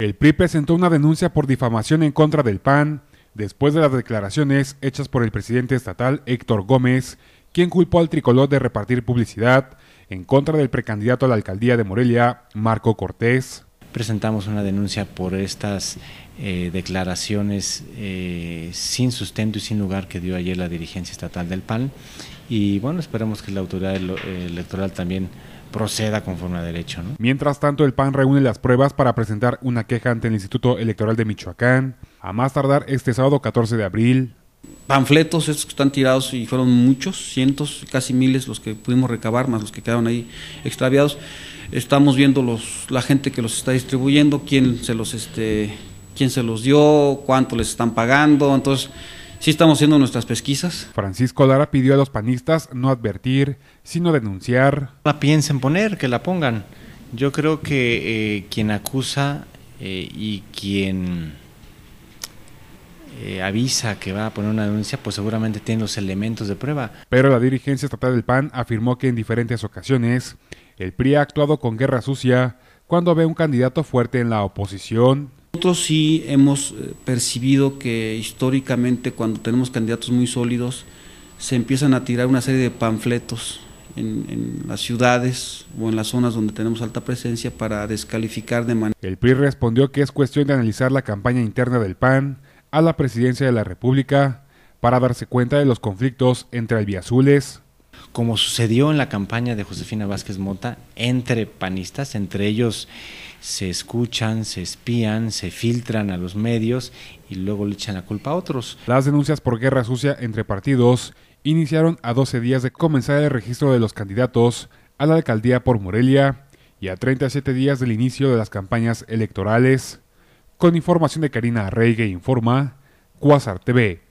El PRI presentó una denuncia por difamación en contra del PAN después de las declaraciones hechas por el presidente estatal Héctor Gómez, quien culpó al tricolor de repartir publicidad en contra del precandidato a la alcaldía de Morelia, Marco Cortés presentamos una denuncia por estas eh, declaraciones eh, sin sustento y sin lugar que dio ayer la dirigencia estatal del PAN. Y bueno, esperemos que la autoridad electoral también proceda conforme a derecho. Mientras tanto, el PAN reúne las pruebas para presentar una queja ante el Instituto Electoral de Michoacán, a más tardar este sábado 14 de abril, panfletos estos que están tirados y fueron muchos, cientos, casi miles los que pudimos recabar, más los que quedaron ahí extraviados. Estamos viendo los, la gente que los está distribuyendo, quién se los, este, quién se los dio, cuánto les están pagando, entonces sí estamos haciendo nuestras pesquisas. Francisco Lara pidió a los panistas no advertir, sino denunciar. La piensen poner, que la pongan. Yo creo que eh, quien acusa eh, y quien avisa que va a poner una denuncia, pues seguramente tiene los elementos de prueba. Pero la dirigencia estatal del PAN afirmó que en diferentes ocasiones el PRI ha actuado con guerra sucia cuando ve un candidato fuerte en la oposición. Nosotros sí hemos eh, percibido que históricamente cuando tenemos candidatos muy sólidos se empiezan a tirar una serie de panfletos en, las ciudades o en las zonas donde tenemos alta presencia para descalificar de manera. El PRI respondió que es cuestión de analizar la campaña interna del PAN a la presidencia de la República para darse cuenta de los conflictos entre albiazules. Como sucedió en la campaña de Josefina Vázquez Mota, entre panistas, entre ellos se escuchan, se espían, se filtran a los medios y luego le echan la culpa a otros. Las denuncias por guerra sucia entre partidos iniciaron a 12 días de comenzar el registro de los candidatos a la alcaldía por Morelia y a 37 días del inicio de las campañas electorales. Con información de Karina Arregue informa Quasar TV.